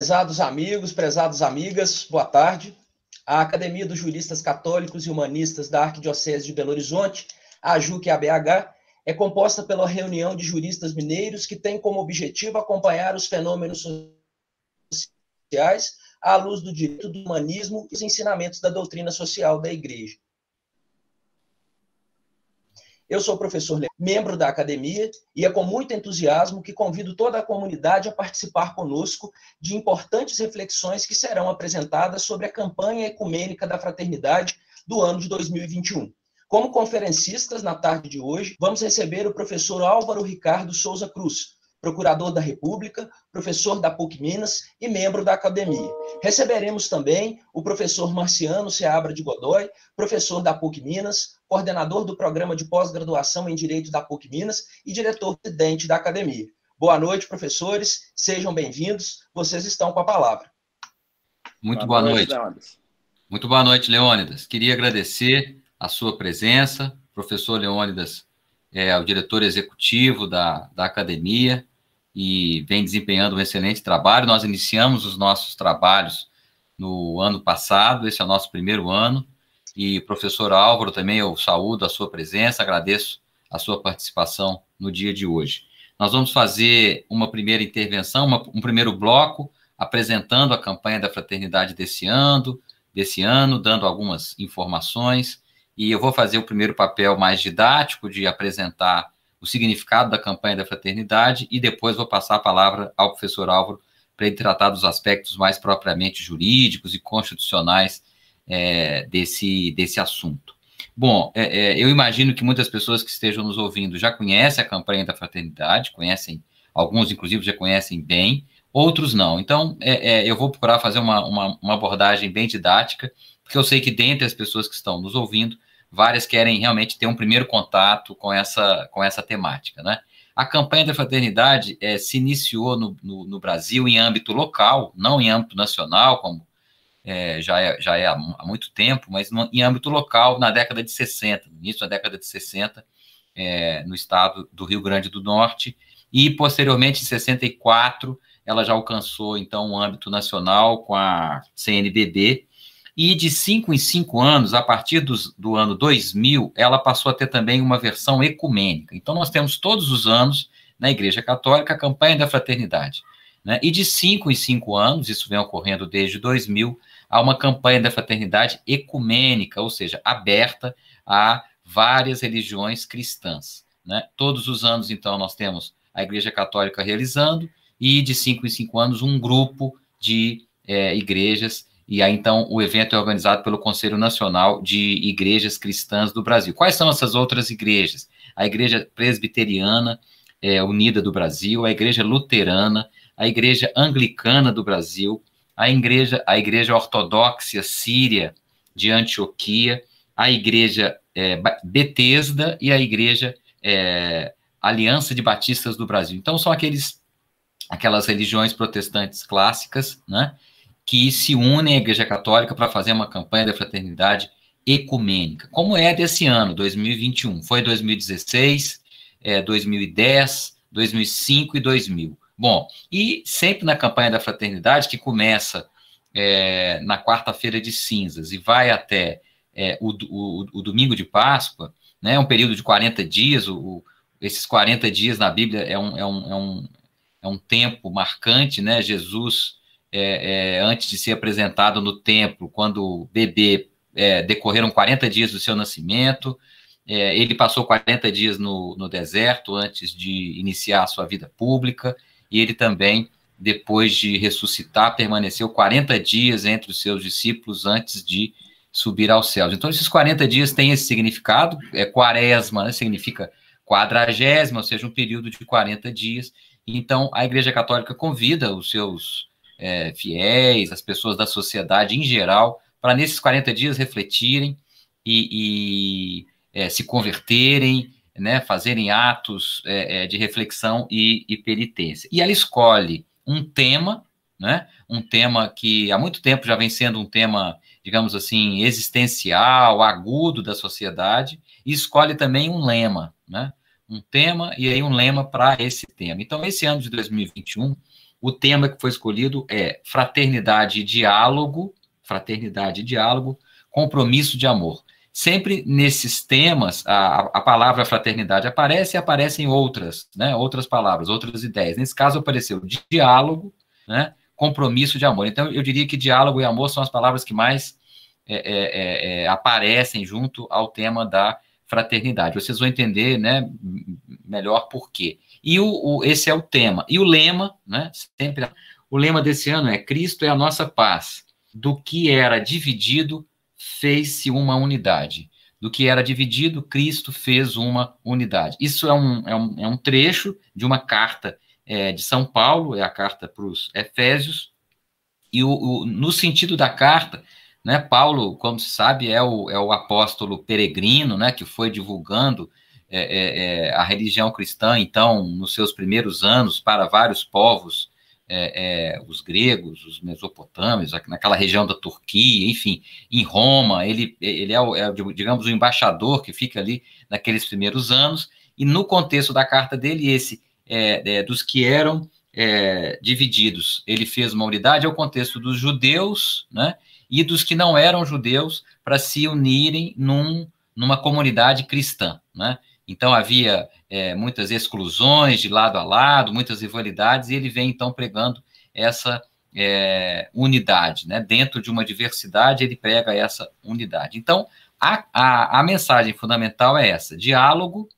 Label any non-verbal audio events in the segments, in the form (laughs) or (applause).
Prezados amigos, prezadas amigas, boa tarde. A Academia dos Juristas Católicos e Humanistas da Arquidiocese de Belo Horizonte, a juc ABH, é composta pela reunião de juristas mineiros que tem como objetivo acompanhar os fenômenos sociais à luz do direito do humanismo e os ensinamentos da doutrina social da Igreja. Eu sou o professor, membro da academia, e é com muito entusiasmo que convido toda a comunidade a participar conosco de importantes reflexões que serão apresentadas sobre a campanha ecumênica da fraternidade do ano de 2021. Como conferencistas, na tarde de hoje, vamos receber o professor Álvaro Ricardo Souza Cruz, procurador da República, professor da PUC Minas e membro da academia. Receberemos também o professor Marciano Seabra de Godoy, professor da PUC Minas, coordenador do programa de pós-graduação em Direito da PUC Minas e diretor-presidente da academia. Boa noite, professores, sejam bem-vindos, vocês estão com a palavra. Muito boa, boa noite. noite. Muito boa noite, Leônidas. Queria agradecer a sua presença, professor Leônidas é o diretor executivo da, da academia, e vem desempenhando um excelente trabalho. Nós iniciamos os nossos trabalhos no ano passado, esse é o nosso primeiro ano. E professor Álvaro, também eu saúdo a sua presença, agradeço a sua participação no dia de hoje. Nós vamos fazer uma primeira intervenção, uma, um primeiro bloco, apresentando a campanha da fraternidade desse ano, desse ano, dando algumas informações. E eu vou fazer o primeiro papel mais didático de apresentar o significado da campanha da fraternidade e depois vou passar a palavra ao professor Álvaro para ele tratar dos aspectos mais propriamente jurídicos e constitucionais é, desse, desse assunto. Bom, é, é, eu imagino que muitas pessoas que estejam nos ouvindo já conhecem a campanha da fraternidade, conhecem, alguns inclusive já conhecem bem, outros não. Então, é, é, eu vou procurar fazer uma, uma, uma abordagem bem didática, porque eu sei que dentre as pessoas que estão nos ouvindo, várias querem realmente ter um primeiro contato com essa, com essa temática. Né? A campanha da fraternidade é, se iniciou no, no, no, Brasil em âmbito local, não em âmbito nacional, como é, já, é, já é há, muito tempo, mas no, em âmbito local na década de 60, no início da década de 60, é, eh, no estado do Rio Grande do Norte, e posteriormente, em 64, ela já alcançou então o um âmbito nacional com a CNBB, e de 5 em 5 anos, a partir dos, do ano 2000, ela passou a ter também uma versão ecumênica. Então, nós temos todos os anos, na Igreja Católica, a campanha da fraternidade. Né? E de 5 em 5 anos, isso vem ocorrendo desde 2000, há uma campanha da fraternidade ecumênica, ou seja, aberta a várias religiões cristãs. Né? Todos os anos, então, nós temos a Igreja Católica realizando, e de 5 em 5 anos, um grupo de é, igrejas e aí, então, o evento é organizado pelo Conselho Nacional de Igrejas Cristãs do Brasil. Quais são essas outras igrejas? A Igreja Presbiteriana é, Unida do Brasil, a Igreja Luterana, a Igreja Anglicana do Brasil, a Igreja, a igreja Ortodoxa Síria de Antioquia, a Igreja é, Betesda e a Igreja é, Aliança de Batistas do Brasil. Então, são aqueles, aquelas religiões protestantes clássicas, né? que se unem à Igreja Católica para fazer uma campanha da fraternidade ecumênica, como é desse ano, 2021. Foi 2016, é, 2010, 2005 e 2000. Bom, e sempre na campanha da fraternidade, que começa é, na quarta-feira de cinzas e vai até é, o, o, o, domingo de Páscoa, né, um período de 40 dias, o, esses 40 dias na Bíblia é um, é um, é um, é um tempo marcante, né, Jesus é, é, antes de ser apresentado no templo, quando o bebê é, decorreram 40 dias do seu nascimento, é, ele passou 40 dias no, no deserto antes de iniciar a sua vida pública, e ele também, depois de ressuscitar, permaneceu 40 dias entre os seus discípulos antes de subir aos céus. Então, esses 40 dias têm esse significado, é quaresma, né, significa quadragésima, ou seja, um período de 40 dias. Então, a Igreja Católica convida os seus é, fiéis, as pessoas da sociedade em geral, para nesses 40 dias refletirem e, e é, se converterem, né, fazerem atos é, é, de reflexão e, e penitência. E ela escolhe um tema, né, um tema que há muito tempo já vem sendo um tema, digamos assim, existencial, agudo da sociedade, e escolhe também um lema, né, um tema e aí um lema para esse tema. Então, esse ano de 2021 o tema que foi escolhido é fraternidade e diálogo, fraternidade e diálogo, compromisso de amor. Sempre nesses temas, a, a palavra fraternidade aparece e aparecem outras, né, outras palavras, outras ideias. Nesse caso, apareceu diálogo, né, compromisso de amor. Então, eu diria que diálogo e amor são as palavras que mais é, é, é, é aparecem junto ao tema da fraternidade. Vocês vão entender né, melhor por quê. E o, o, esse é o tema. E o lema, né? Sempre o lema desse ano é Cristo é a nossa paz. Do que era dividido, fez-se uma unidade. Do que era dividido, Cristo fez uma unidade. Isso é um, é um, é um trecho de uma carta é, de São Paulo, é a carta para os Efésios. E o, o, no sentido da carta, né, Paulo, como se sabe, é o, é o apóstolo peregrino, né, que foi divulgando é, é, é, a religião cristã, então, nos seus primeiros anos, para vários povos, é, é os gregos, os mesopotâmios, naquela região da Turquia, enfim, em Roma, ele, ele é, o, é, digamos, o embaixador que fica ali naqueles primeiros anos, e no contexto da carta dele, esse é, dos que eram divididos, ele fez uma unidade ao contexto dos judeus, né, e dos que não eram judeus, para se unirem num, numa comunidade cristã, né, então havia é, muitas exclusões de lado a lado, muitas rivalidades, e ele vem então pregando essa é, unidade. Né? Dentro de uma diversidade, ele prega essa unidade. Então, a, a, a mensagem fundamental é essa: diálogo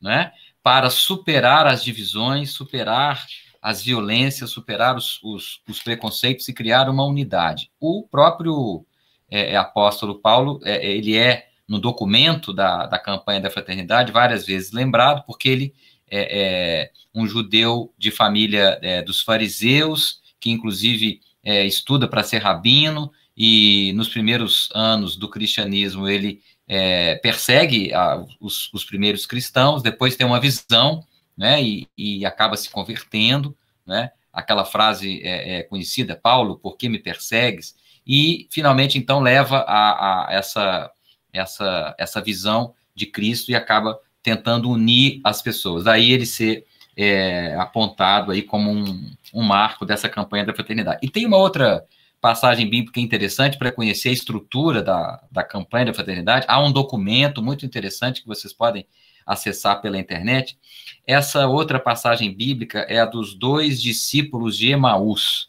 né, para superar as divisões, superar as violências, superar os, os, os preconceitos e criar uma unidade. O próprio é, é apóstolo Paulo, é, é, ele é no documento da, da campanha da fraternidade, várias vezes lembrado, porque ele é, é um judeu de família é, dos fariseus, que inclusive é, estuda para ser rabino, e nos primeiros anos do cristianismo ele é, persegue a, os, os, primeiros cristãos, depois tem uma visão, né, e, e acaba se convertendo, né, aquela frase é, é conhecida, Paulo, por que me persegues? E, finalmente, então, leva a, a essa essa, essa visão de Cristo e acaba tentando unir as pessoas. Daí ele ser é, apontado aí como um, um, marco dessa campanha da fraternidade. E tem uma outra passagem bíblica interessante para conhecer a estrutura da, da campanha da fraternidade. Há um documento muito interessante que vocês podem acessar pela internet. Essa outra passagem bíblica é a dos dois discípulos de Emaús.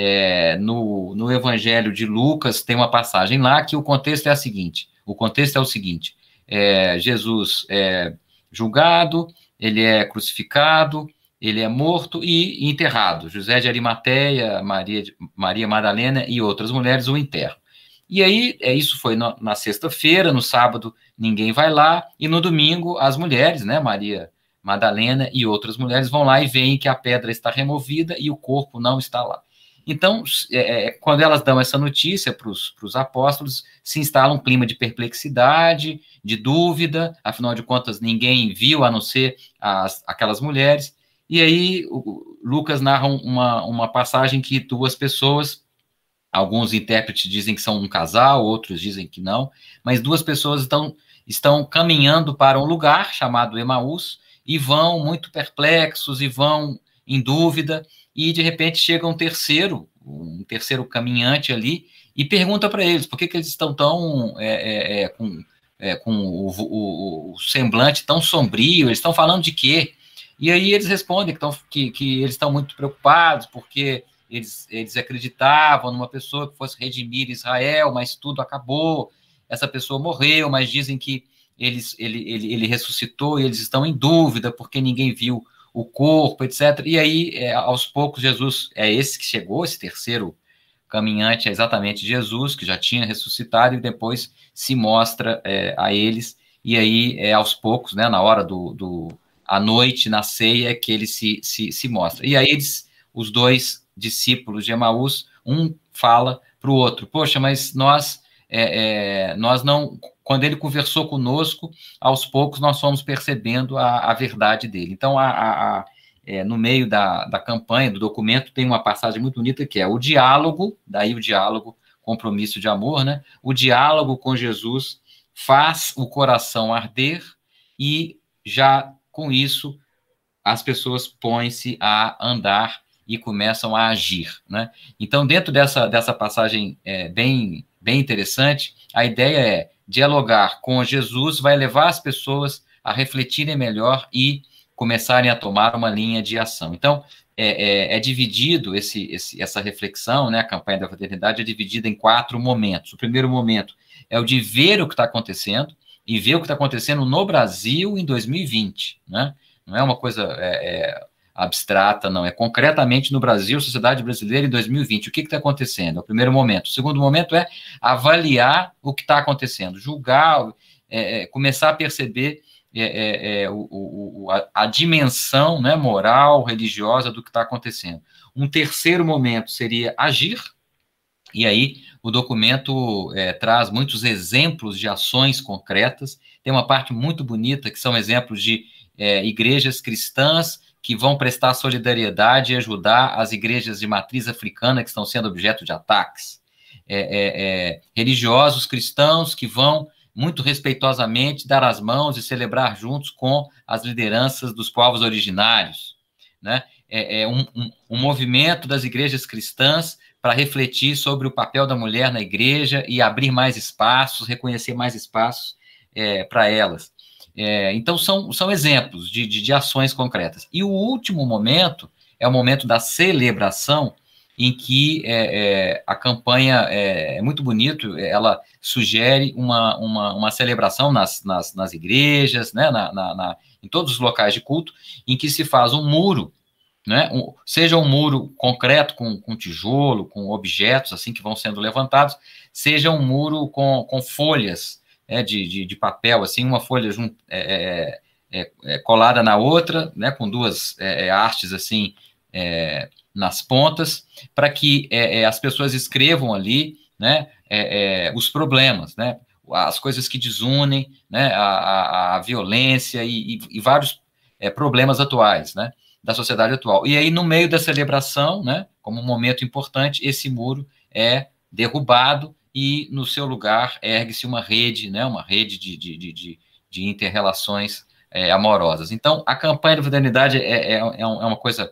É, no, no Evangelho de Lucas tem uma passagem lá que o contexto é a seguinte: o contexto é o seguinte: é, Jesus é julgado, ele é crucificado, ele é morto e enterrado. José de Arimateia, Maria, Maria Madalena e outras mulheres o enterram. E aí, é, isso foi na, na sexta-feira, no sábado ninguém vai lá, e no domingo as mulheres, né, Maria Madalena e outras mulheres vão lá e veem que a pedra está removida e o corpo não está lá. Então, é, é, quando elas dão essa notícia para os apóstolos, se instala um clima de perplexidade, de dúvida, afinal de contas, ninguém viu a não ser as, aquelas mulheres. E aí, Lucas narra uma, uma passagem que duas pessoas, alguns intérpretes dizem que são um casal, outros dizem que não, mas duas pessoas estão, estão caminhando para um lugar chamado Emaús e vão muito perplexos e vão em dúvida e de repente chega um terceiro, um terceiro caminhante ali, e pergunta para eles por que, que eles estão tão é, é, é com, é, com o, o, o, semblante tão sombrio, eles estão falando de quê? E aí eles respondem que, tão, que, que eles estão muito preocupados, porque eles, eles acreditavam numa pessoa que fosse redimir Israel, mas tudo acabou, essa pessoa morreu, mas dizem que eles, ele, ele, ele ressuscitou e eles estão em dúvida porque ninguém viu o corpo, etc. E aí, é, aos poucos, Jesus é esse que chegou, esse terceiro caminhante é exatamente Jesus, que já tinha ressuscitado e depois se mostra é, a eles. E aí, é, aos poucos, né, na hora do, do à noite, na ceia, que ele se, se, se mostra. E aí, eles, os dois discípulos de Emaús, um fala para o outro: Poxa, mas nós, é, é nós não quando ele conversou conosco, aos poucos nós fomos percebendo a, a verdade dele. Então, a, a, é, no meio da, da campanha, do documento, tem uma passagem muito bonita que é o diálogo, daí o diálogo, compromisso de amor, né? O diálogo com Jesus faz o coração arder e já com isso as pessoas põem-se a andar e começam a agir, né? Então, dentro dessa, dessa passagem é, bem bem interessante. A ideia é dialogar com Jesus vai levar as pessoas a refletirem melhor e começarem a tomar uma linha de ação. Então, é, é, é dividido esse, esse, essa reflexão, né, a campanha da fraternidade é dividida em quatro momentos. O primeiro momento é o de ver o que está acontecendo e ver o que está acontecendo no Brasil em 2020, né? Não é uma coisa é, é abstrata, não. É concretamente no Brasil, sociedade brasileira em 2020. O que está acontecendo? É o primeiro momento. O segundo momento é avaliar o que está acontecendo, julgar, é, é, começar a perceber é, é, é o, o, a, a, dimensão né, moral, religiosa do que está acontecendo. Um terceiro momento seria agir, e aí o documento é, traz muitos exemplos de ações concretas. Tem uma parte muito bonita que são exemplos de igrejas cristãs que vão prestar solidariedade e ajudar as igrejas de matriz africana que estão sendo objeto de ataques, é, é, é, religiosos cristãos que vão muito respeitosamente dar as mãos e celebrar juntos com as lideranças dos povos originários, né? É, é, um, um, um movimento das igrejas cristãs para refletir sobre o papel da mulher na igreja e abrir mais espaços, reconhecer mais espaços é, para elas. É, então, são, são exemplos de, de, de ações concretas. E o último momento é o momento da celebração, em que é, é, a campanha é, é, muito bonito, é, ela sugere uma, uma, uma celebração nas, nas, nas igrejas, né, na, na, na, em todos os locais de culto, em que se faz um muro, né, um, seja um muro concreto com, com tijolo, com objetos assim que vão sendo levantados, seja um muro com, com folhas, né, de, de, de, papel, assim, uma folha é, é, é, é, colada na outra, né, com duas é, é, artes assim nas pontas, para que as pessoas escrevam ali né, os problemas, né, as coisas que desunem, né, a, a violência e, e, e vários problemas atuais, né, da sociedade atual. E aí, no meio da celebração, né, como um momento importante, esse muro é derrubado e no seu lugar ergue-se uma rede, né, uma rede de, de, de, de interrelações é, amorosas. Então, a campanha da fidelidade é, é, é, é uma coisa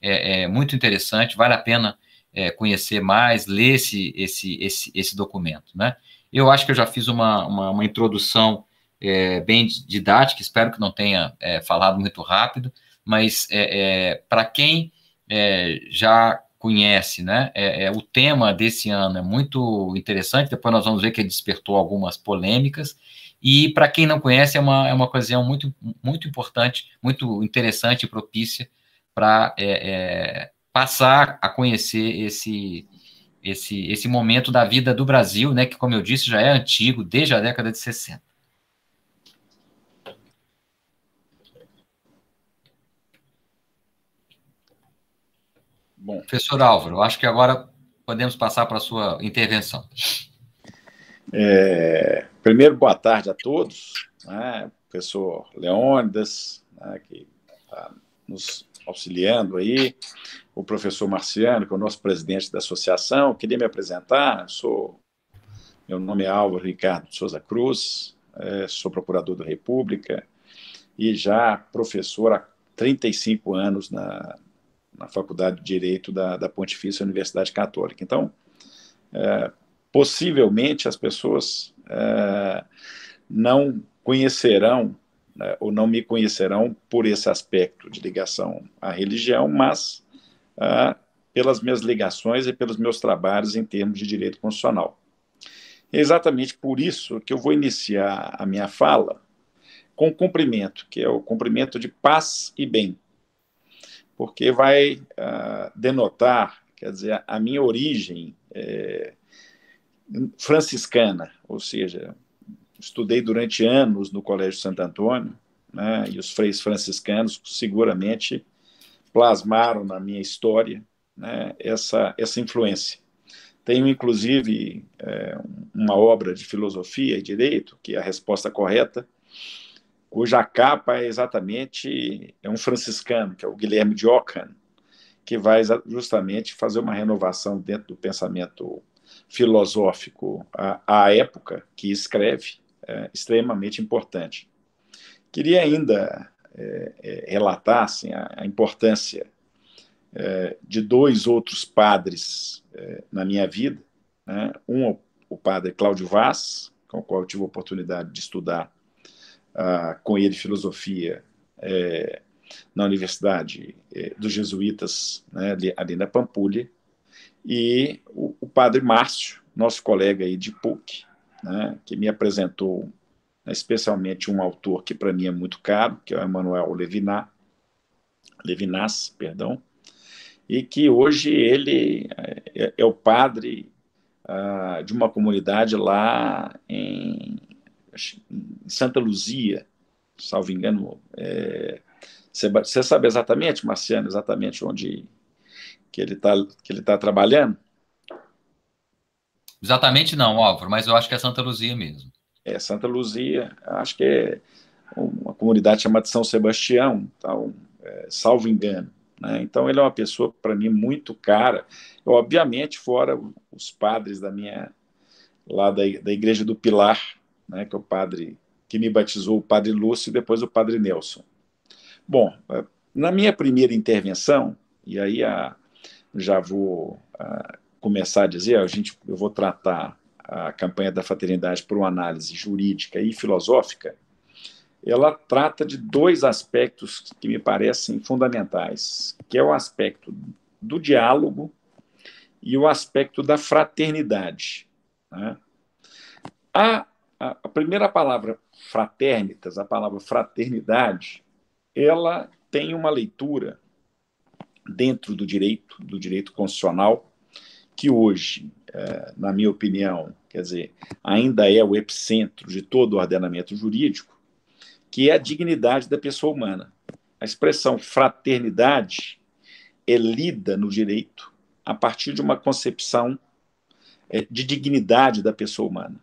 é, é, muito interessante, vale a pena é, conhecer mais, ler esse, esse, esse, esse documento. Né? Eu acho que eu já fiz uma, uma, uma introdução bem didática, espero que não tenha falado muito rápido, mas para quem já conhece, né? É, é, o tema desse ano é muito interessante. Depois nós vamos ver que ele despertou algumas polêmicas. E para quem não conhece, é uma, é uma ocasião muito, muito importante, muito interessante e propícia para é, é, passar a conhecer esse, esse, esse momento da vida do Brasil, né? Que, como eu disse, já é antigo, desde a década de 60. Bom. Professor Álvaro, acho que agora podemos passar para a sua intervenção. É, primeiro, boa tarde a todos. Né? Professor Leônidas, né, que está nos auxiliando aí, o professor Marciano, que é o nosso presidente da associação. Eu queria me apresentar, sou, meu nome é Álvaro Ricardo Souza Cruz, é, sou procurador da República e já professor há 35 anos na, na Faculdade de Direito da, da Pontifícia Universidade Católica. Então, é, possivelmente as pessoas é, não conhecerão né, ou não me conhecerão por esse aspecto de ligação à religião, mas é, pelas minhas ligações e pelos meus trabalhos em termos de direito constitucional. É exatamente por isso que eu vou iniciar a minha fala com o cumprimento, que é o cumprimento de paz e bem porque vai uh, denotar, quer dizer, a minha origem é, franciscana, ou seja, estudei durante anos no Colégio Santo Antônio, né, e os freis franciscanos seguramente plasmaram na minha história né, essa, essa influência. Tenho, inclusive, é, uma obra de filosofia e direito, que é a resposta correta, cuja capa é exatamente é um franciscano, que é o Guilherme de Ockham, que vai justamente fazer uma renovação dentro do pensamento filosófico à, à época que escreve, é, extremamente importante. Queria ainda é, é, relatar assim, a, a importância é, de dois outros padres é, na minha vida. Né? Um, o padre Cláudio Vaz, com o qual eu tive a oportunidade de estudar com ele filosofia é, na Universidade é, dos Jesuítas, né, ali, ali, na Pampulha, e o, o, padre Márcio, nosso colega aí de PUC, né, que me apresentou né, especialmente um autor que para mim é muito caro, que é o Emmanuel Levinas, Levinas, perdão, e que hoje ele é, é, é o padre ah, de uma comunidade lá em Santa Luzia, salvo engano. É, você é, sabe exatamente, Marciano, exatamente onde que ele está tá trabalhando? Exatamente não, Álvaro, mas eu acho que é Santa Luzia mesmo. É, Santa Luzia, acho que é uma comunidade chamada São Sebastião, então, é, salvo engano. Né? Então, ele é uma pessoa, para mim, muito cara. Eu, obviamente, fora os padres da minha lá da, da Igreja do Pilar, né, que é o padre que me batizou, o padre Lúcio, e depois o padre Nelson. Bom, é, na minha primeira intervenção, e aí a, ah, já vou a, ah, começar a dizer, a gente, eu vou tratar a campanha da fraternidade por uma análise jurídica e filosófica, ela trata de dois aspectos que me parecem fundamentais, que é o aspecto do diálogo e o aspecto da fraternidade. Né? A a, primeira palavra fraternitas, a palavra fraternidade, ela tem uma leitura dentro do direito, do direito constitucional, que hoje, é, na minha opinião, quer dizer, ainda é o epicentro de todo o ordenamento jurídico, que é a dignidade da pessoa humana. A expressão fraternidade é lida no direito a partir de uma concepção é, de dignidade da pessoa humana.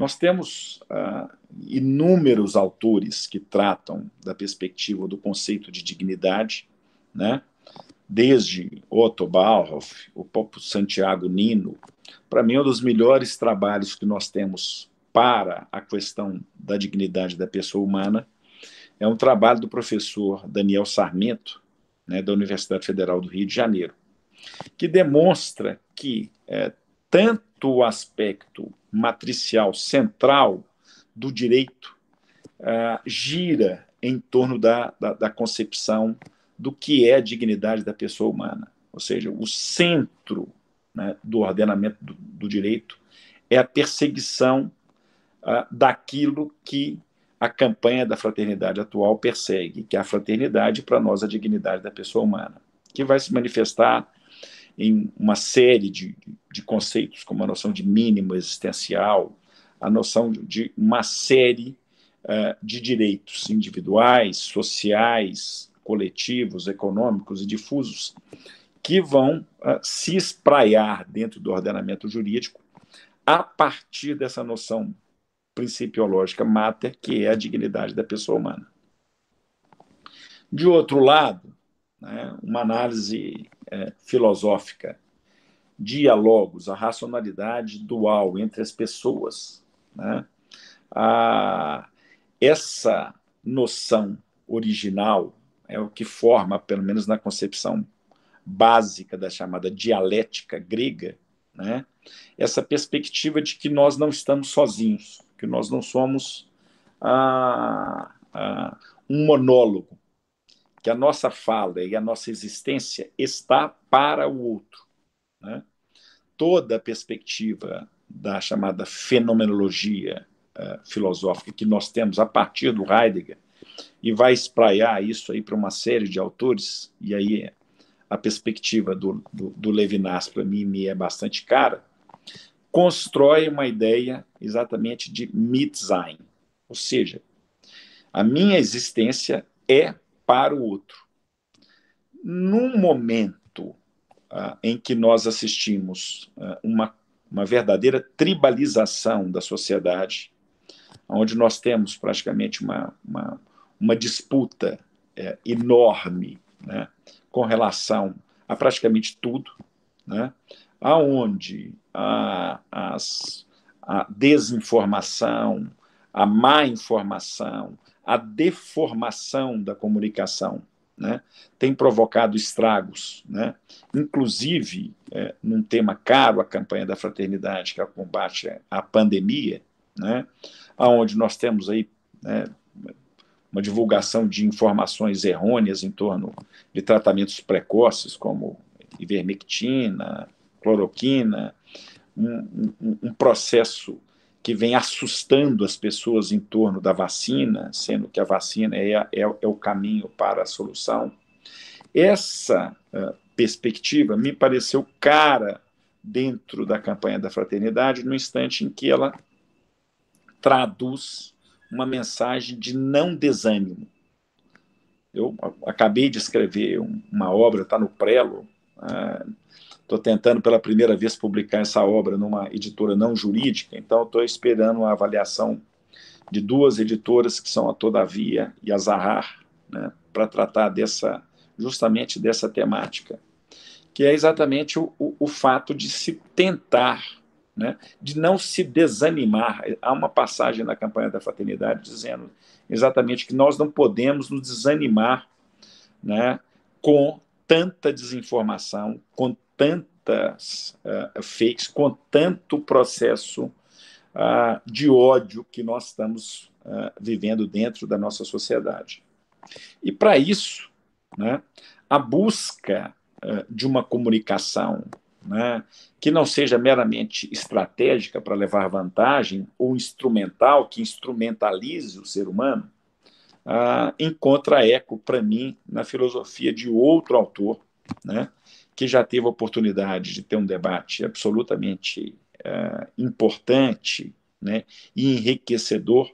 Nós temos ah, inúmeros autores que tratam da perspectiva do conceito de dignidade, né? desde Otto Bauhoff, o próprio Santiago Nino. Para mim, é um dos melhores trabalhos que nós temos para a questão da dignidade da pessoa humana é um trabalho do professor Daniel Sarmento, né, da Universidade Federal do Rio de Janeiro, que demonstra que é, tanto o aspecto matricial central do direito ah, gira em torno da, da, da concepção do que é a dignidade da pessoa humana. Ou seja, o centro né, do ordenamento do, do, direito é a perseguição uh, daquilo que a campanha da fraternidade atual persegue, que é a fraternidade, para nós, a dignidade da pessoa humana, que vai se manifestar em uma série de, de conceitos como a noção de mínimo existencial, a noção de uma série uh, de direitos individuais, sociais, coletivos, econômicos e difusos que vão uh, se espraiar dentro do ordenamento jurídico a partir dessa noção principiológica mater, que é a dignidade da pessoa humana. De outro lado, né, uma análise é, filosófica diálogos, a racionalidade dual entre as pessoas. Né? A, essa noção original é o que forma, pelo menos na concepção básica da chamada dialética grega, né? essa perspectiva de que nós não estamos sozinhos, que nós não somos um monólogo, que a nossa fala e a nossa existência está para o outro. Né? Toda a perspectiva da chamada fenomenologia uh, filosófica que nós temos a partir do Heidegger, e vai espraiar isso aí para uma série de autores, e aí a perspectiva do, do, do Levinas para mim me é bastante cara, constrói uma ideia exatamente de Mitsein, ou seja, a minha existência é para o outro. Num momento ah, em que nós assistimos ah, uma, uma verdadeira tribalização da sociedade, onde nós temos praticamente uma, uma, uma disputa eh, enorme né, com relação a praticamente tudo, né, aonde a, as, a desinformação, a má informação, a deformação da comunicação né, tem provocado estragos, né, inclusive é, num tema caro à campanha da fraternidade, que é o combate à pandemia, né, onde nós temos aí né, uma divulgação de informações errôneas em torno de tratamentos precoces, como ivermectina, cloroquina, um, um, um processo que vem assustando as pessoas em torno da vacina, sendo que a vacina é, é, é o caminho para a solução. Essa uh, perspectiva me pareceu cara dentro da campanha da fraternidade, no instante em que ela traduz uma mensagem de não desânimo. Eu ah, acabei de escrever uma obra, está no prelo, uh, Estou tentando pela primeira vez publicar essa obra numa editora não jurídica, então estou esperando a avaliação de duas editoras que são a Todavia e a Zahar, né, para tratar dessa justamente dessa temática, que é exatamente o, o, o fato de se tentar, né, de não se desanimar. Há uma passagem na campanha da fraternidade dizendo exatamente que nós não podemos nos desanimar né, com tanta desinformação, com tantas uh, ah, fakes, com tanto processo uh, de ódio que nós estamos uh, vivendo dentro da nossa sociedade. E para isso, né, a busca de uma comunicação né, que não seja meramente estratégica para levar vantagem ou instrumental, que instrumentalize o ser humano, encontra eco para mim na filosofia de outro autor, né, que já teve a oportunidade de ter um debate absolutamente uh, importante né, e enriquecedor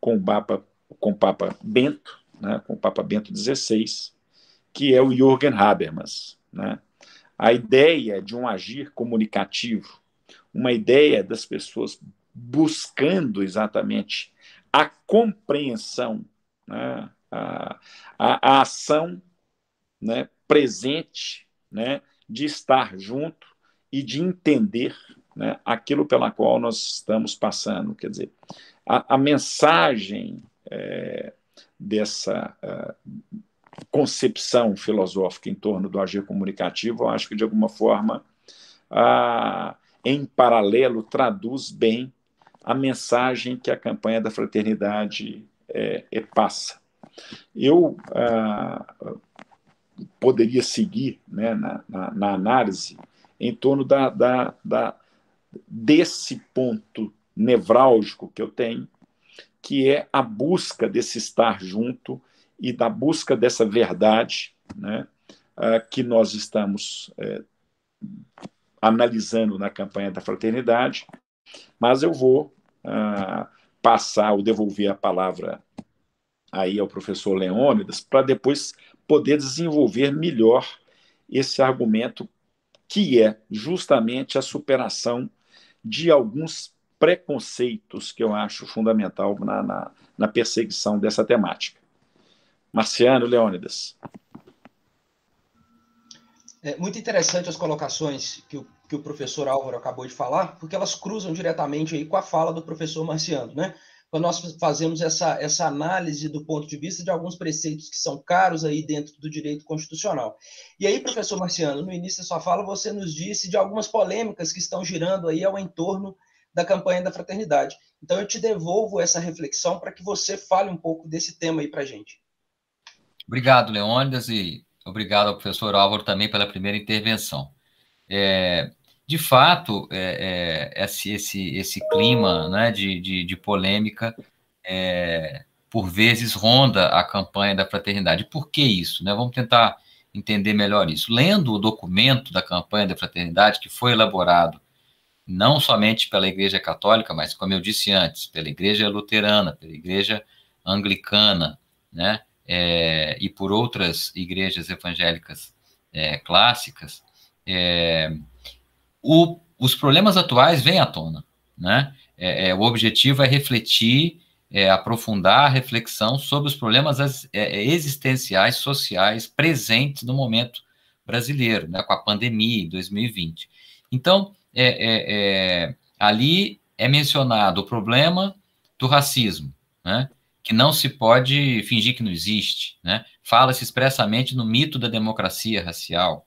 com o Papa, com o Papa Bento, né, com o Papa Bento XVI, que é o Jürgen Habermas. Né? A ideia de um agir comunicativo, uma ideia das pessoas buscando exatamente a compreensão, né, a, a, a ação né, presente né, de estar junto e de entender né, aquilo pela qual nós estamos passando. Quer dizer, a, a mensagem é, dessa a é, concepção filosófica em torno do agir comunicativo, eu acho que, de alguma forma, a, em paralelo, traduz bem a mensagem que a campanha da fraternidade é, é passa. Eu, ah, poderia seguir né, na, na, na, análise em torno da, da, da, desse ponto nevrálgico que eu tenho, que é a busca desse estar junto e da busca dessa verdade né, ah, que nós estamos é, analisando na campanha da fraternidade, mas eu vou uh, passar ou devolver a palavra aí ao professor Leônidas para depois poder desenvolver melhor esse argumento, que é justamente a superação de alguns preconceitos que eu acho fundamental na, na, na perseguição dessa temática. Marciano Leônidas. É muito interessante as colocações que o, que o professor Álvaro acabou de falar, porque elas cruzam diretamente aí com a fala do professor Marciano, né? quando então, nós fazemos essa, essa análise do ponto de vista de alguns preceitos que são caros aí dentro do direito constitucional. E aí, professor Marciano, no início da sua fala, você nos disse de algumas polêmicas que estão girando aí ao entorno da campanha da fraternidade. Então, eu te devolvo essa reflexão para que você fale um pouco desse tema aí para a gente. Obrigado, Leônidas, e obrigado ao professor Álvaro também pela primeira intervenção. É, de fato, é, é, esse, esse, esse clima né, de, de, de polêmica é, por vezes ronda a campanha da fraternidade. Por que isso? Né? Vamos tentar entender melhor isso. Lendo o documento da campanha da fraternidade, que foi elaborado não somente pela Igreja Católica, mas, como eu disse antes, pela Igreja Luterana, pela Igreja Anglicana, né? É, e por outras igrejas evangélicas é, clássicas, é, o, os problemas atuais vêm à tona, né? É, é, o objetivo é refletir, é, aprofundar a reflexão sobre os problemas as, é, é, existenciais, sociais, presentes no momento brasileiro, né, com a pandemia em 2020. Então, é, ali é mencionado o problema do racismo, né, que não se pode fingir que não existe. Né, Fala-se expressamente no mito da democracia racial.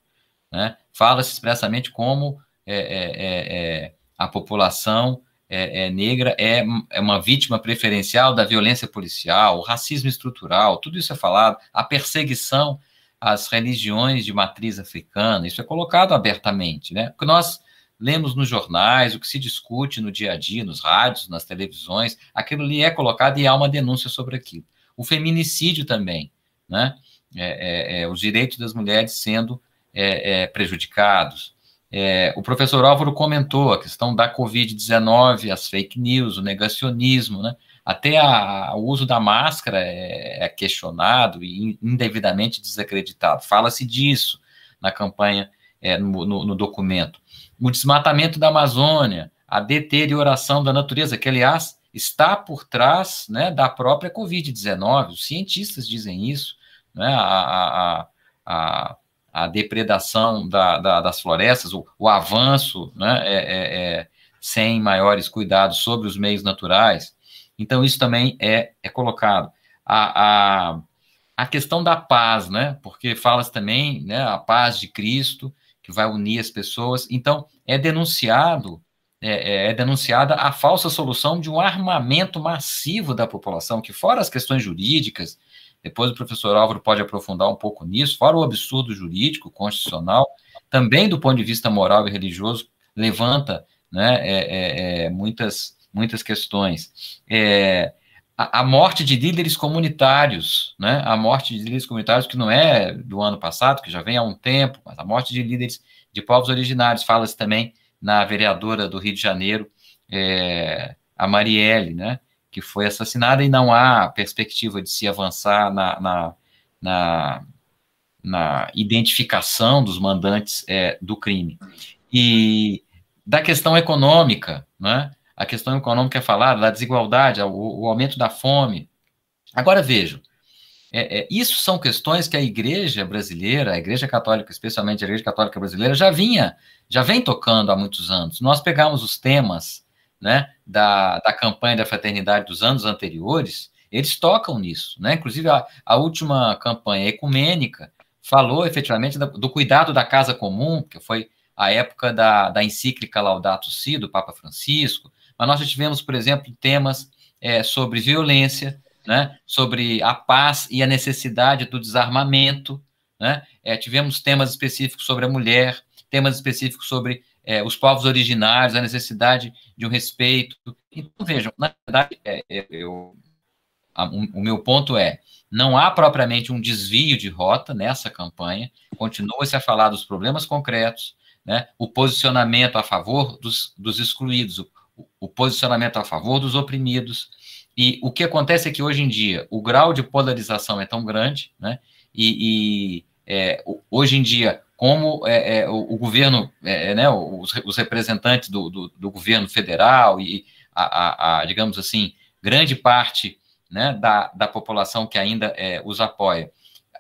Né, Fala-se expressamente como é é, é, é, a população é, negra é, uma vítima preferencial da violência policial, o racismo estrutural, tudo isso é falado, a perseguição às religiões de matriz africana, isso é colocado abertamente, né? que nós lemos nos jornais, o que se discute no dia a dia, nos rádios, nas televisões, aquilo ali é colocado e há uma denúncia sobre aquilo. O feminicídio também, né? É, é, é, os direitos das mulheres sendo prejudicados. É, o professor Álvaro comentou a questão da Covid-19, as fake news, o negacionismo, né? Até a, o uso da máscara é, é questionado e indevidamente desacreditado. Fala-se disso na campanha, é, no, no, no documento. O desmatamento da Amazônia, a deterioração da natureza, que, aliás, está por trás né, da própria Covid-19. Os cientistas dizem isso, né, a, a, a, a depredação da, da, das florestas, o, o avanço né, é, é, é, sem maiores cuidados sobre os meios naturais. Então, isso também é, é colocado. A, a, a questão da paz, né? Porque fala-se também né, a paz de Cristo, que vai unir as pessoas. Então, é denunciado é, é, é denunciada a falsa solução de um armamento massivo da população, que fora as questões jurídicas, depois o professor Álvaro pode aprofundar um pouco nisso, fora o absurdo jurídico, constitucional, também do ponto de vista moral e religioso, levanta né, é, é, é, muitas, muitas questões. É, a, a, morte de líderes comunitários, né, a morte de líderes comunitários, que não é do ano passado, que já vem há um tempo, mas a morte de líderes de povos originários, fala-se também na vereadora do Rio de Janeiro, é, a Marielle, né, que foi assassinada e não há perspectiva de se avançar na, na, na, na identificação dos mandantes é, do crime. E da questão econômica, né? a questão econômica é falada, da desigualdade, o, o aumento da fome. Agora vejam, é, é, isso são questões que a igreja brasileira, a igreja católica, especialmente a igreja católica brasileira, já vinha, já vem tocando há muitos anos. Nós pegamos os temas né, da, da campanha da fraternidade dos anos anteriores, eles tocam nisso. Né? Inclusive, a, a última campanha ecumênica falou efetivamente do, do cuidado da casa comum, que foi a época da, da encíclica Laudato Si, do Papa Francisco, mas nós já tivemos, por exemplo, temas é, sobre violência, né, sobre a paz e a necessidade do desarmamento, né, é, tivemos temas específicos sobre a mulher, temas específicos sobre é, os povos originários, a necessidade de um respeito. Então, vejam, na verdade, é, é, eu, a, um, o meu ponto é: não há propriamente um desvio de rota nessa campanha, continua-se a falar dos problemas concretos, né, o posicionamento a favor dos, dos excluídos, o, o posicionamento a favor dos oprimidos. E o que acontece é que hoje em dia o grau de polarização é tão grande, né? E, e é, hoje em dia como é, é, o, o, governo, é, é, né, os, os, representantes do, do, do, governo federal e a, a, a, digamos assim, grande parte né, da, da população que ainda é, os apoia,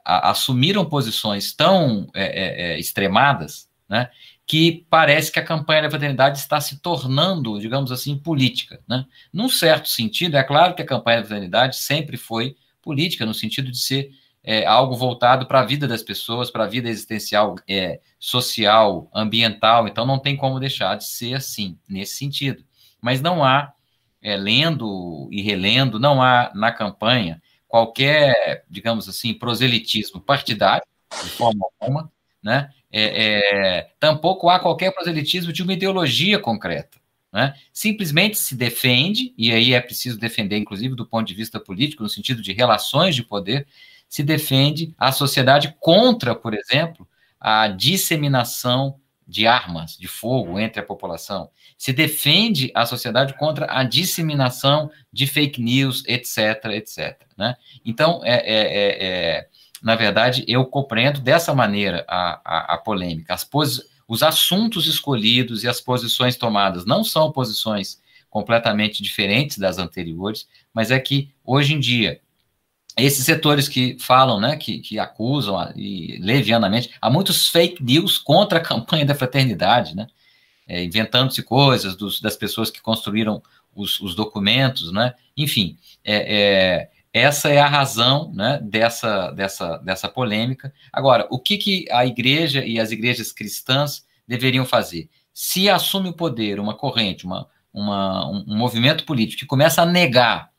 a, assumiram posições tão é, extremadas, né, que parece que a campanha da fraternidade está se tornando, digamos assim, política. Né? Num certo sentido, é claro que a campanha da fraternidade sempre foi política, no sentido de ser é, algo voltado para a vida das pessoas, para a vida existencial, é, social, ambiental. Então, não tem como deixar de ser assim, nesse sentido. Mas não há, é, lendo e relendo, não há na campanha qualquer, digamos assim, proselitismo partidário, de forma alguma, né? É, é, tampouco há qualquer proselitismo de uma ideologia concreta. Né? Simplesmente se defende, e aí é preciso defender, inclusive, do ponto de vista político, no sentido de relações de poder, se defende a sociedade contra, por exemplo, a disseminação de armas de fogo entre a população. Se defende a sociedade contra a disseminação de fake news, etc, etc. Né? Então, é, é, é, é na verdade, eu compreendo dessa maneira a, a, a polêmica. os assuntos escolhidos e as posições tomadas não são posições completamente diferentes das anteriores, mas é que, hoje em dia, esses setores que falam, né, que, que acusam e levianamente, há muitos fake news contra a (laughs) campanha da fraternidade, né, é, inventando-se coisas dos, das pessoas que construíram os, os documentos, né, enfim, é, é, essa é a razão, né, dessa, dessa, dessa polêmica. Agora, o que, que a igreja e as igrejas cristãs deveriam fazer? Se assume o poder uma corrente, uma, uma, um, um movimento político que começa a negar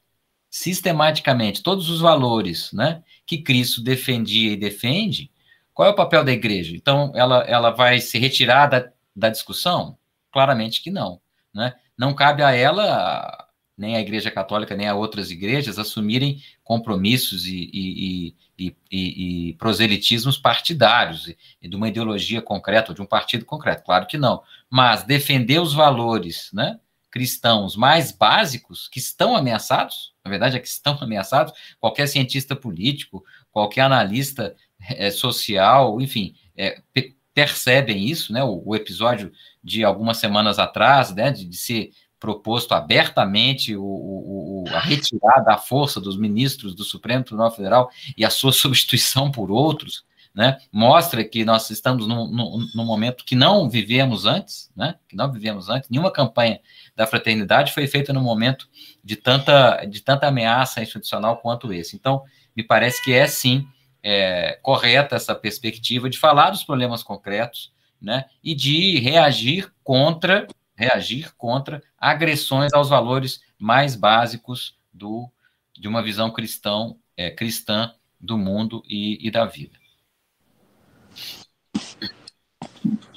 sistematicamente todos os valores né, que Cristo defendia e defende, qual é o papel da igreja? Então, ela, ela vai se retirar da, da discussão? Claramente que não. Né? Não cabe a ela, nem a Igreja Católica, nem a outras igrejas, assumirem compromissos e, e, e, e, e proselitismos partidários, e, e de uma ideologia concreta, ou de um partido concreto. Claro que não. Mas defender os valores né, cristãos mais básicos, que estão ameaçados, na verdade é que estão (laughs) ameaçados, qualquer cientista político, qualquer analista é, social, enfim, é, pe percebem isso, né? O, o, episódio de algumas semanas atrás, né, de, de ser proposto abertamente o, o, a retirada da força dos ministros do Supremo Tribunal Federal e a sua (laughs) substituição por outros, né? Mostra que nós estamos num, num, num momento que não vivemos antes, né? Que não vivemos antes. Nenhuma campanha da fraternidade foi feita num momento de tanta, de tanta ameaça institucional quanto esse. Então, me parece que é sim é, correta essa perspectiva de falar dos problemas concretos, né? E de reagir contra reagir contra agressões aos valores mais básicos do, de uma visão cristão, é, cristã do mundo e, e da vida.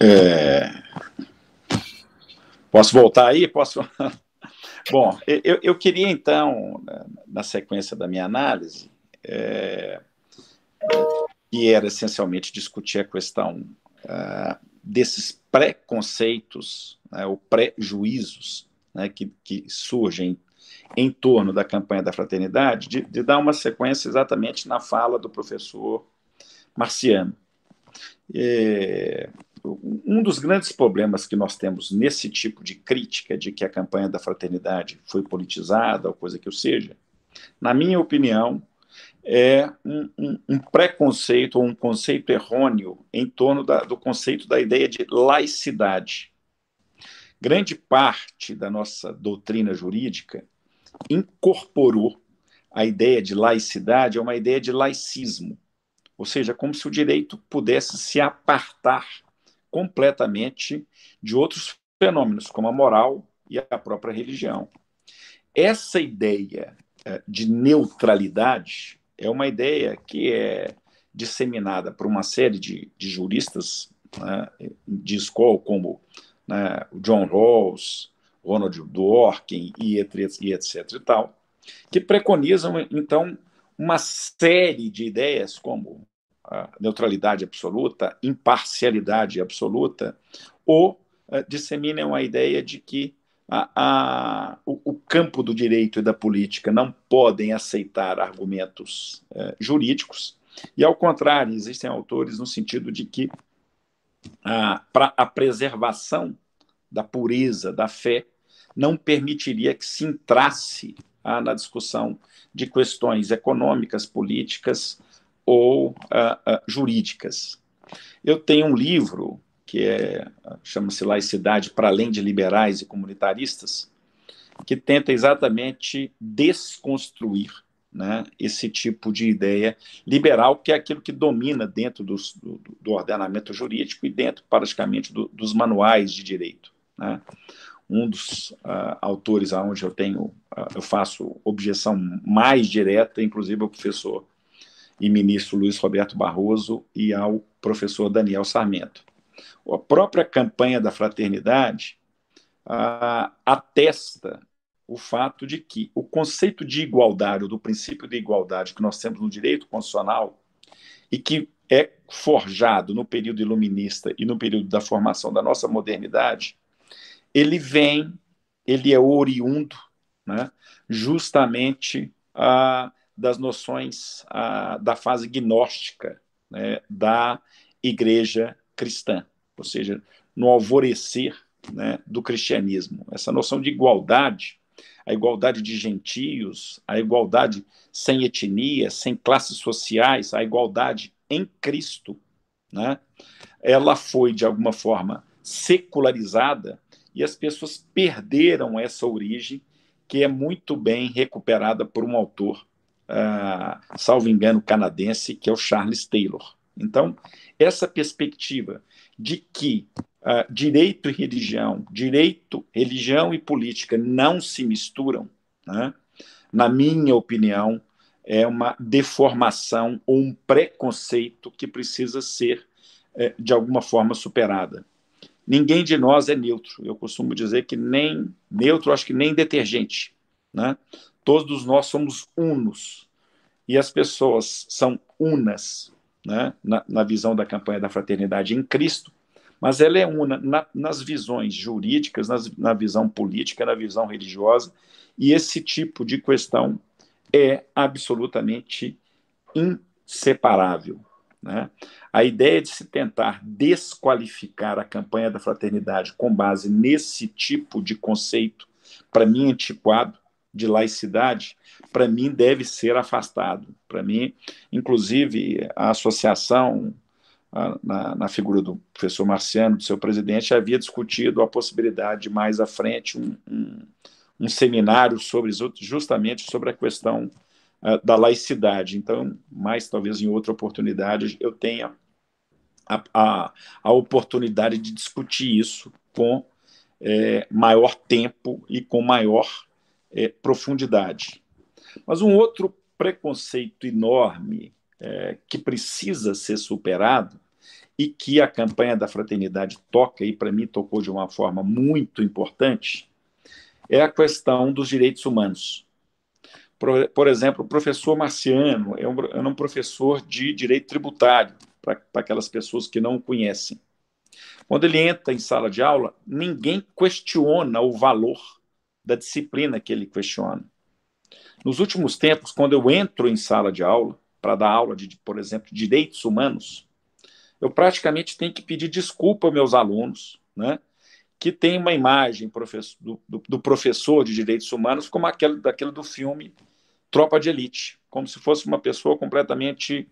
É... Posso voltar aí? Posso? (laughs) Bom, eu, eu queria então, na sequência da minha análise, é... que era essencialmente discutir a questão uh, desses preconceitos né, ou prejuízos né, que, que surgem em torno da campanha da fraternidade, de, de, dar uma sequência exatamente na fala do professor Marciano. É, um dos grandes problemas que nós temos nesse tipo de crítica de que a campanha da fraternidade foi politizada ou coisa que eu seja, na minha opinião, é um, um, um preconceito ou um conceito errôneo em torno da, do conceito da ideia de laicidade. Grande parte da nossa doutrina jurídica incorporou a ideia de laicidade a uma ideia de laicismo. Ou seja, como se o direito pudesse se apartar completamente de outros fenômenos, como a moral e a própria religião. Essa ideia é, de neutralidade é uma ideia que é disseminada por uma série de, de juristas né, de escola, como né, John Rawls, Ronald Dworkin e etc, e etc e tal, que preconizam então uma série de ideias como neutralidade absoluta, imparcialidade absoluta, ou eh, disseminam a ideia de que a, a, o, o, campo do direito e da política não podem aceitar argumentos eh, jurídicos, e, ao contrário, existem autores no sentido de que para a preservação da pureza da fé não permitiria que se entrasse na discussão de questões econômicas, políticas ou jurídicas. Eu tenho um livro que é, chama-se Laicidade para além de liberais e comunitaristas, que tenta exatamente desconstruir né, esse tipo de ideia liberal, que é aquilo que domina dentro dos, do, do, ordenamento jurídico e dentro, praticamente, do, dos manuais de direito. Né? um dos uh, autores aonde eu tenho, uh, eu faço objeção mais direta, inclusive ao professor e ministro Luiz Roberto Barroso e ao professor Daniel Sarmento. A própria campanha da fraternidade uh, atesta o fato de que o conceito de igualdade, ou do princípio de igualdade que nós temos no direito constitucional e que é forjado no período iluminista e no período da formação da nossa modernidade, ele vem, ele é oriundo, né, justamente ah, das noções ah, da fase gnóstica né, da igreja cristã, ou seja, no alvorecer né, do cristianismo. Essa noção de igualdade, a igualdade de gentios, a igualdade sem etnia, sem classes sociais, a igualdade em Cristo, né, ela foi, de alguma forma, secularizada e as pessoas perderam essa origem, que é muito bem recuperada por um autor, uh, salvo engano, canadense, que é o Charles Taylor. Então, essa perspectiva de que uh, direito e religião, direito, religião e política não se misturam, né, na minha opinião, é uma deformação ou um preconceito que precisa ser, eh, de alguma forma, superada ninguém de nós é neutro. Eu costumo dizer que nem neutro, acho que nem detergente. Né? Todos nós somos unos. E as pessoas são unas né? na, na visão da campanha da fraternidade em Cristo, mas ela é una na, nas visões jurídicas, nas, na visão política, na visão religiosa, e esse tipo de questão é absolutamente inseparável. Né? A ideia de se tentar desqualificar a campanha da fraternidade com base nesse tipo de conceito, para mim antiquado, de laicidade, para mim deve ser afastado. Para mim, inclusive, a associação, a, na, na, figura do professor Marciano, do seu presidente, havia discutido a possibilidade de mais à frente um, um, um seminário sobre justamente sobre a questão da laicidade. Então, mais talvez em outra oportunidade, eu tenha a, a, a oportunidade de discutir isso com é, maior tempo e com maior é, profundidade. Mas um outro preconceito enorme é, que precisa ser superado e que a campanha da fraternidade toca, e para mim tocou de uma forma muito importante, é a questão dos direitos humanos. Por, por exemplo, o professor Marciano é um, é um professor de direito tributário, para aquelas pessoas que não o conhecem. Quando ele entra em sala de aula, ninguém questiona o valor da disciplina que ele questiona. Nos últimos tempos, quando eu entro em sala de aula, para dar aula de, por exemplo, direitos humanos, eu praticamente tenho que pedir desculpa aos meus alunos, né? que tem uma imagem do, do, do professor de direitos humanos como aquele daquele do filme Tropa de Elite, como se fosse uma pessoa completamente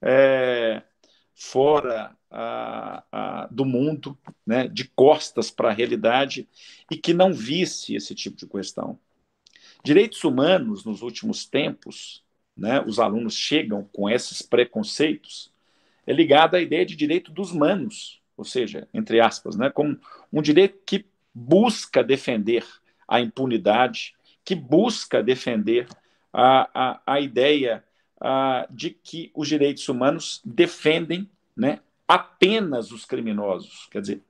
é, fora a, a, do mundo, né, de costas para a realidade, e que não visse esse tipo de questão. Direitos humanos, nos últimos tempos, né, os alunos chegam com esses preconceitos, é ligado à ideia de direito dos humanos ou seja, entre aspas, né, como um direito que busca defender a impunidade, que busca defender a, a, a ideia a, de que os direitos humanos defendem né, apenas os criminosos. Quer dizer,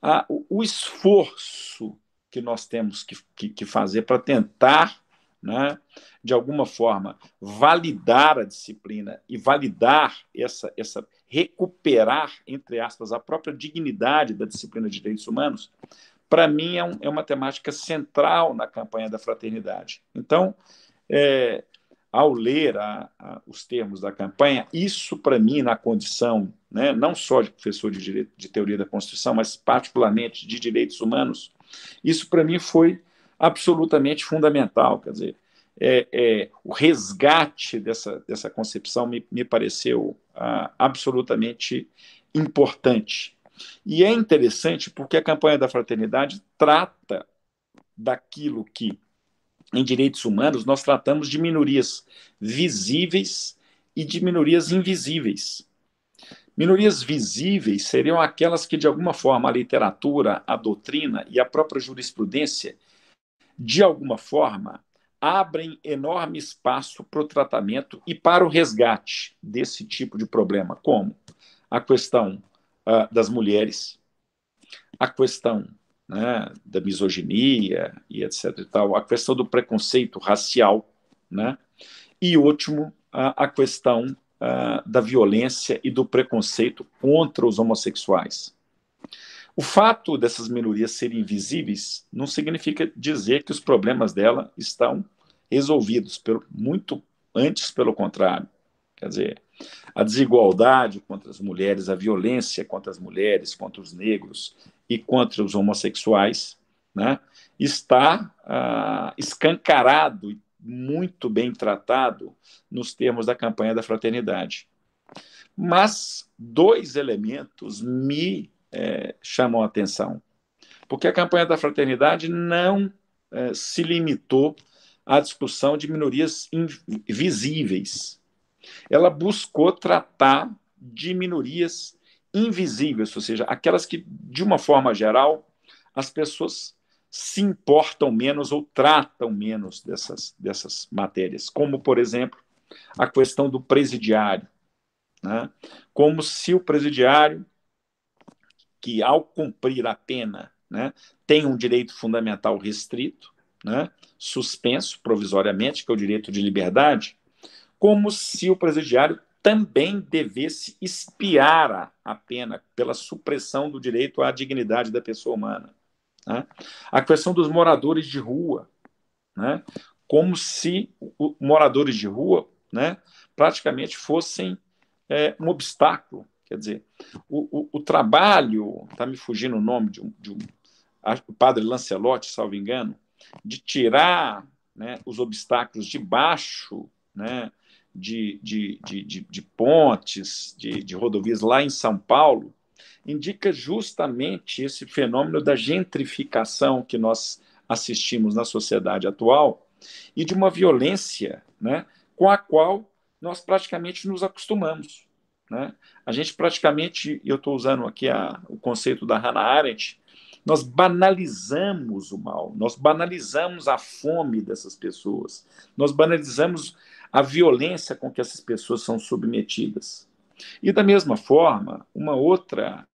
a, o, o esforço que nós temos que, que, que fazer para tentar né, de alguma forma, validar a disciplina e validar essa, essa recuperar, entre aspas, a própria dignidade da disciplina de direitos humanos, para mim é, um, é, uma temática central na campanha da fraternidade. Então, é, ao ler a, a, os termos da campanha, isso para mim, na condição, né, não só de professor de, direito, de teoria da Constituição, mas particularmente de direitos humanos, isso para mim foi absolutamente fundamental. Quer dizer, é, é, o resgate dessa, dessa concepção me, me pareceu ah, absolutamente importante. E é interessante porque a campanha da fraternidade trata daquilo que, em direitos humanos, nós tratamos de minorias visíveis e de minorias invisíveis. Minorias visíveis seriam aquelas que, de alguma forma, a literatura, a doutrina e a própria jurisprudência de alguma forma, abrem enorme espaço para o tratamento e para o resgate desse tipo de problema, como a questão uh, das mulheres, a questão né, da misoginia e etc. E tal, a questão do preconceito racial, né? e último, a, a questão uh, da violência e do preconceito contra os homossexuais. O fato dessas melhorias serem invisíveis não significa dizer que os problemas dela estão resolvidos, pelo, muito antes pelo contrário. Quer dizer, a desigualdade contra as mulheres, a violência contra as mulheres, contra os negros e contra os homossexuais, né, está ah, escancarado e muito bem tratado nos termos da campanha da fraternidade. Mas dois elementos me é, chamam a atenção. Porque a campanha da fraternidade não é, se limitou à discussão de minorias visíveis. Ela buscou tratar de minorias invisíveis, ou seja, aquelas que, de uma forma geral, as pessoas se importam menos ou tratam menos dessas, dessas matérias, como, por exemplo, a questão do presidiário. Né? Como se o presidiário que, ao cumprir a pena, né, tem um direito fundamental restrito, né, suspenso provisoriamente, que é o direito de liberdade, como se o presidiário também devesse espiar a, pena pela supressão do direito à dignidade da pessoa humana. Né? A questão dos moradores de rua, né? como se moradores de rua né, praticamente fossem é, um obstáculo Quer dizer, o, o, o trabalho, está me fugindo o nome de um, de um o padre Lancelotti, salvo engano, de tirar né, os obstáculos de baixo, né, de, de, de, de, pontes, de, de rodovias lá em São Paulo, indica justamente esse fenômeno da gentrificação que nós assistimos na sociedade atual e de uma violência né, com a qual nós praticamente nos acostumamos. Né? A gente praticamente, eu estou usando aqui a, o conceito da Hannah Arendt, nós banalizamos o mal, nós banalizamos a fome dessas pessoas, nós banalizamos a violência com que essas pessoas são submetidas. E da mesma forma, uma outra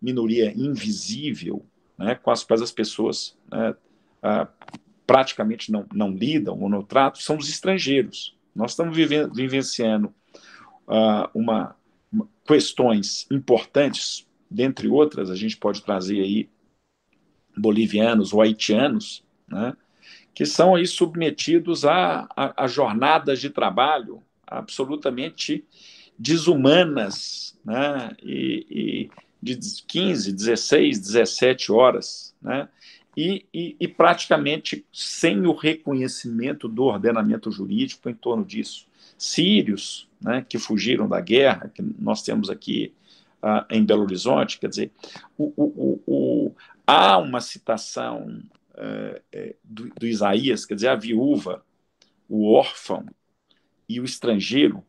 minoria invisível, né, com as quais as pessoas né, ah, praticamente não, não lidam ou não tratam, são os estrangeiros. Nós estamos vivenciando ah, uma questões importantes, dentre outras, a gente pode trazer aí bolivianos ou haitianos, né, que são aí submetidos a, a, a jornadas de trabalho absolutamente desumanas, né, e, e de 15, 16, 17 horas, né? E, e, e, praticamente sem o reconhecimento do ordenamento jurídico em torno disso sírios, né, que fugiram da guerra, que nós temos aqui uh, em Belo Horizonte, quer dizer, o, o, o, há uma citação uh, do, do Isaías, quer dizer, a viúva, o órfão e o estrangeiro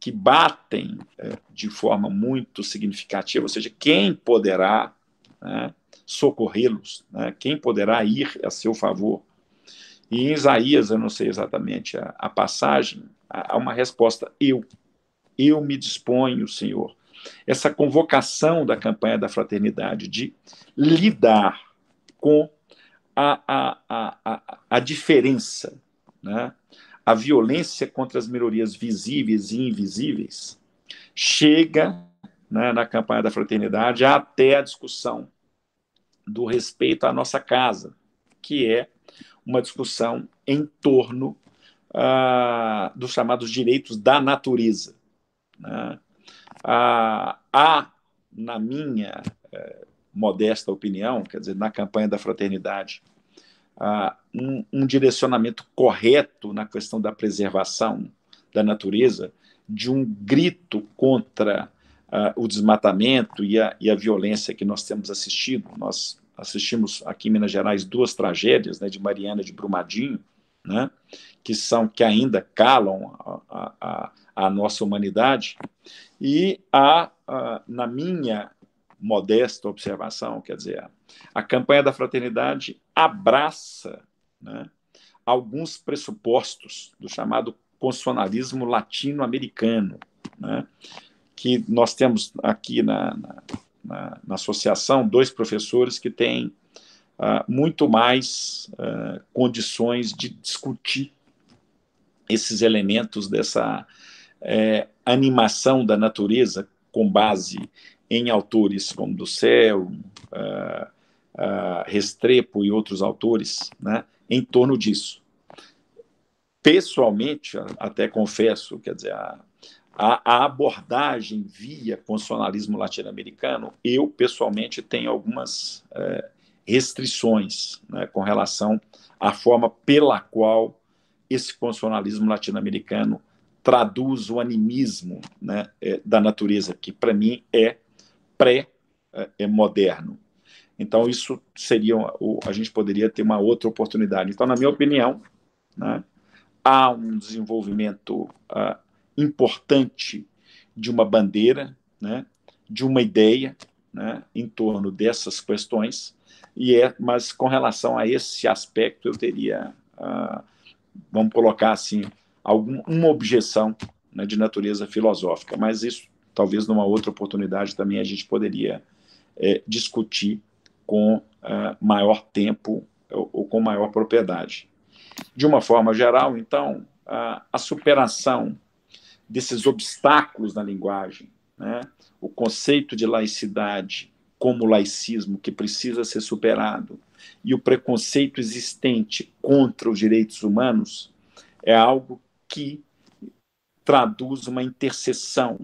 que batem eh, de forma muito significativa, ou seja, quem poderá né, socorrê-los, né, quem poderá ir a seu favor. E em Isaías, eu não sei exatamente a, a passagem, há uma resposta: eu. Eu me disponho, Senhor. Essa convocação da campanha da fraternidade de lidar com a, a, a, a, a diferença, né? a violência contra as minorias visíveis e invisíveis, chega né, na campanha da fraternidade até a discussão do respeito à nossa casa, que é uma discussão em torno ah, dos chamados direitos da natureza. Né? Ah, há, na minha eh, modesta opinião, quer dizer, na campanha da fraternidade, ah, um, um direcionamento correto na questão da preservação da natureza, de um grito contra Uh, o desmatamento e a, e a, violência que nós temos assistido. Nós assistimos aqui em Minas Gerais duas tragédias, né, de Mariana e de Brumadinho, né, que são que ainda calam a, a, a nossa humanidade. E a, a, na minha modesta observação, quer dizer, a, campanha da fraternidade abraça né, alguns pressupostos do chamado constitucionalismo latino-americano, né, que nós temos aqui na, na na, na associação dois professores que têm ah, muito mais ah, condições de discutir esses elementos dessa é, animação da natureza com base em autores como do céu, ah, Restrepo e outros autores, né, em torno disso pessoalmente, até confesso, quer dizer, a, a, a abordagem via constitucionalismo latino-americano, eu pessoalmente tenho algumas é, restrições né, com relação à forma pela qual esse constitucionalismo latino-americano traduz o animismo né, é, da natureza, que para mim é pré-moderno. É, é então, isso seria, a gente poderia ter uma outra oportunidade. Então, na minha opinião, né, há um desenvolvimento uh, importante de uma bandeira, né, de uma ideia né, em torno dessas questões. E é, mas com relação a esse aspecto, eu teria, ah, vamos colocar assim, algum, uma objeção né, de natureza filosófica. Mas isso, talvez numa outra oportunidade também a gente poderia é, discutir com ah, maior tempo ou, ou com maior propriedade. De uma forma geral, então, a, superação desses obstáculos na linguagem, né? o conceito de laicidade como laicismo que precisa ser superado e o preconceito existente contra os direitos humanos é algo que traduz uma interseção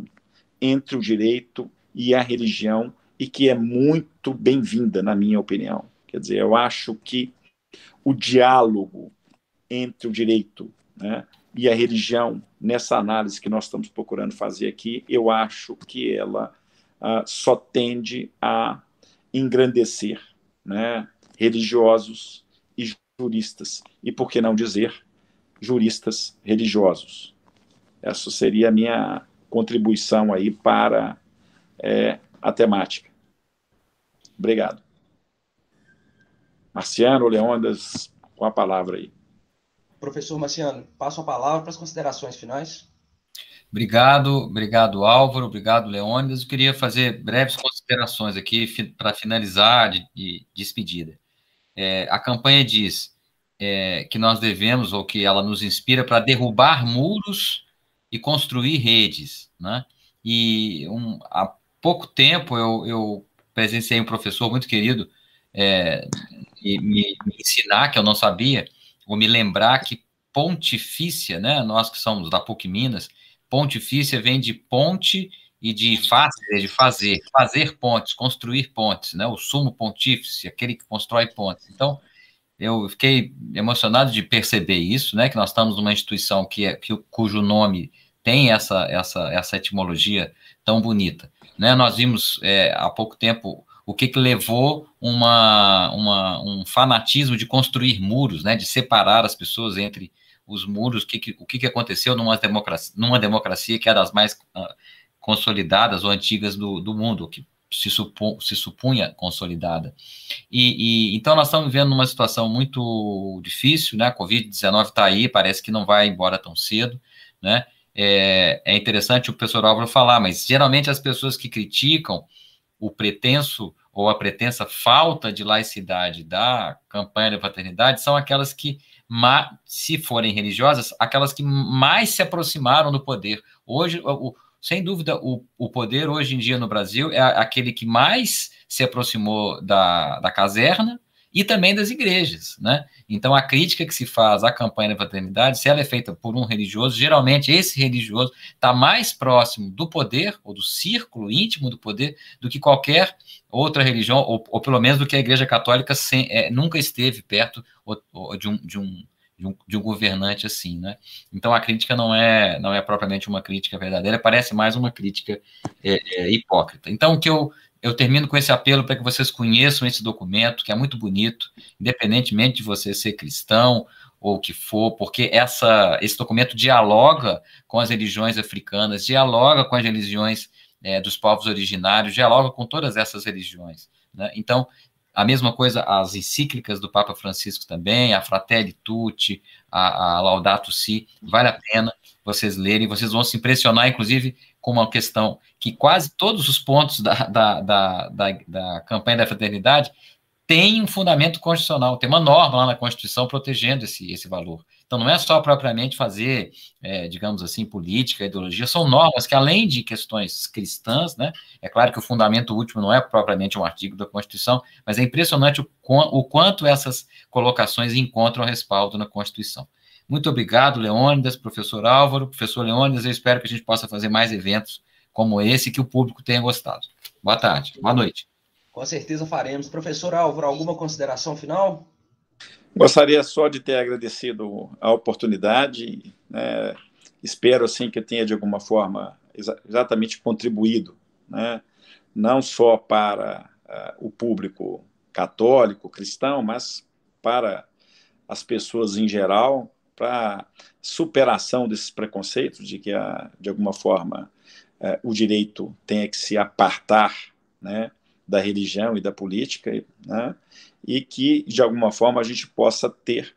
entre o direito e a religião e que é muito bem-vinda, na minha opinião. Quer dizer, eu acho que o diálogo entre o direito né, e a religião, nessa análise que nós estamos procurando fazer aqui, eu acho que ela uh, só tende a engrandecer né, religiosos e juristas, e por que não dizer juristas religiosos. Essa seria a minha contribuição aí para é, a temática. Obrigado. Marciano, Leondas, com a palavra aí. Professor Marciano, passo a palavra para as considerações finais. Obrigado, obrigado Álvaro, obrigado Leônidas. Eu queria fazer breves considerações aqui para finalizar de, de despedida. É, a campanha diz é, que nós devemos, ou que ela nos inspira, para derrubar muros e construir redes. Né? E um, há pouco tempo eu, eu, presenciei um professor muito querido é, me, me ensinar, que eu não sabia, ou me lembrar que pontifícia, né? Nós que somos da PUC Minas, pontifícia vem de ponte e de fazer, de fazer, fazer pontes, construir pontes, né? O sumo pontífice, aquele que constrói pontes. Então, eu fiquei emocionado de perceber isso, né? Que nós estamos numa instituição que é que, cujo nome tem essa essa essa etimologia tão bonita, né? Nós vimos é, há pouco tempo o que, que levou uma, uma, um fanatismo de construir muros, né, de separar as pessoas entre os muros, o que, que, o que, que aconteceu numa democracia, numa democracia que era é das mais uh, consolidadas ou antigas do, do mundo, que se, supo, se supunha consolidada. E, e, Então, nós estamos vivendo uma situação muito difícil, né, a Covid-19 está aí, parece que não vai embora tão cedo, né, é, é interessante o professor Álvaro falar, mas geralmente as pessoas que criticam o pretenso ou a pretensa falta de laicidade da campanha da paternidade são aquelas que, se forem religiosas, aquelas que mais se aproximaram do poder. Hoje, o, sem dúvida, o, o poder hoje em dia no Brasil é aquele que mais se aproximou da, da caserna, e também das igrejas, né? Então a crítica que se faz à campanha da paternidade, se ela é feita por um religioso, geralmente esse religioso está mais próximo do poder ou do círculo íntimo do poder do que qualquer outra religião ou, ou pelo menos do que a Igreja Católica sem, é, nunca esteve perto ou, ou de, um, de, um, de, um, de um governante assim, né? Então a crítica não é não é propriamente uma crítica verdadeira, parece mais uma crítica é, é, hipócrita. Então o que eu eu termino com esse apelo para que vocês conheçam esse documento, que é muito bonito, independentemente de você ser cristão ou o que for, porque essa, esse documento dialoga com as religiões africanas, dialoga com as religiões é, dos povos originários, dialoga com todas essas religiões. Né? Então, a mesma coisa, as encíclicas do Papa Francisco também, a Fratelli Tutti, a, a Laudato Si, vale a pena vocês lerem, vocês vão se impressionar, inclusive, como uma questão que quase todos os pontos da, da, da, da, da campanha da fraternidade tem um fundamento constitucional, tem uma norma lá na Constituição protegendo esse, esse valor. Então, não é só propriamente fazer, é, digamos assim, política, ideologia, são normas que, além de questões cristãs, né, é claro que o fundamento último não é propriamente um artigo da Constituição, mas é impressionante o, o quanto essas colocações encontram respaldo na Constituição. Muito obrigado, Leônidas, professor Álvaro, professor Leônidas. Eu espero que a gente possa fazer mais eventos como esse que o público tenha gostado. Boa tarde, boa noite. Com certeza faremos. Professor Álvaro, alguma consideração final? Gostaria só de ter agradecido a oportunidade. Né? Espero assim que tenha de alguma forma exatamente contribuído, né? não só para uh, o público católico, cristão, mas para as pessoas em geral, para superação desses preconceitos de que, a, de alguma forma, é, o direito tem que se apartar né, da religião e da política, né, e que, de alguma forma, a gente possa ter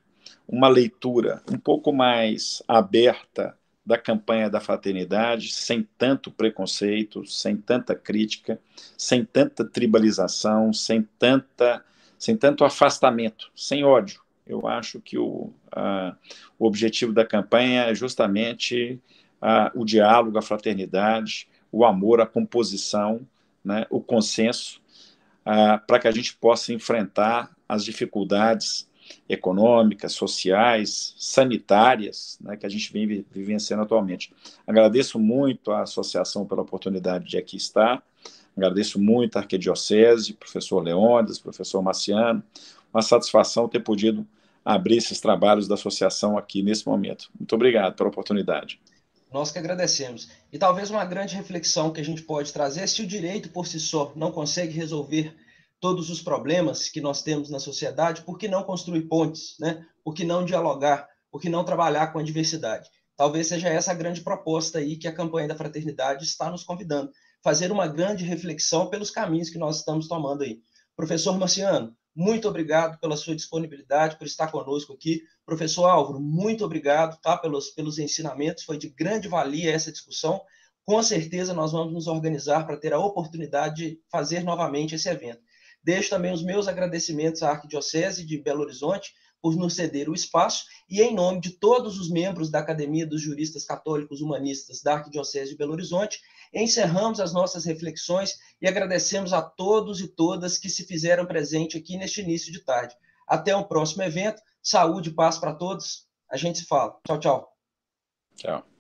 uma leitura um pouco mais aberta da campanha da fraternidade, sem tanto preconceito, sem tanta crítica, sem tanta tribalização, sem, tanta, sem tanto afastamento, sem ódio. Eu acho que o, a, o objetivo da campanha é justamente a, o diálogo, a fraternidade, o amor, a composição, né, o consenso, para que a gente possa enfrentar as dificuldades econômicas, sociais, sanitárias, né, que a gente vem vivenciando atualmente. Agradeço muito à associação pela oportunidade de aqui estar, agradeço muito à Arquidiocese, professor Leônidas, professor Marciano, uma satisfação ter podido abrir esses trabalhos da associação aqui nesse momento. Muito obrigado pela oportunidade. Nós que agradecemos. E talvez uma grande reflexão que a gente pode trazer é se o direito por si só não consegue resolver todos os problemas que nós temos na sociedade, por que não construir pontes, né? Por que não dialogar, por que não trabalhar com a diversidade? Talvez seja essa a grande proposta aí que a campanha da fraternidade está nos convidando, fazer uma grande reflexão pelos caminhos que nós estamos tomando aí. Professor Marciano, muito obrigado pela sua disponibilidade, por estar conosco aqui. Professor Álvaro, muito obrigado tá, pelos, pelos ensinamentos, foi de grande valia essa discussão. Com certeza nós vamos nos organizar para ter a oportunidade de fazer novamente esse evento. Deixo também os meus agradecimentos à Arquidiocese de Belo Horizonte por nos ceder o espaço e em nome de todos os membros da Academia dos Juristas Católicos Humanistas da Arquidiocese de Belo Horizonte, Encerramos as nossas reflexões e agradecemos a todos e todas que se fizeram presente aqui neste início de tarde. Até um próximo evento. Saúde e paz para todos. A gente se fala. Tchau, tchau. Tchau.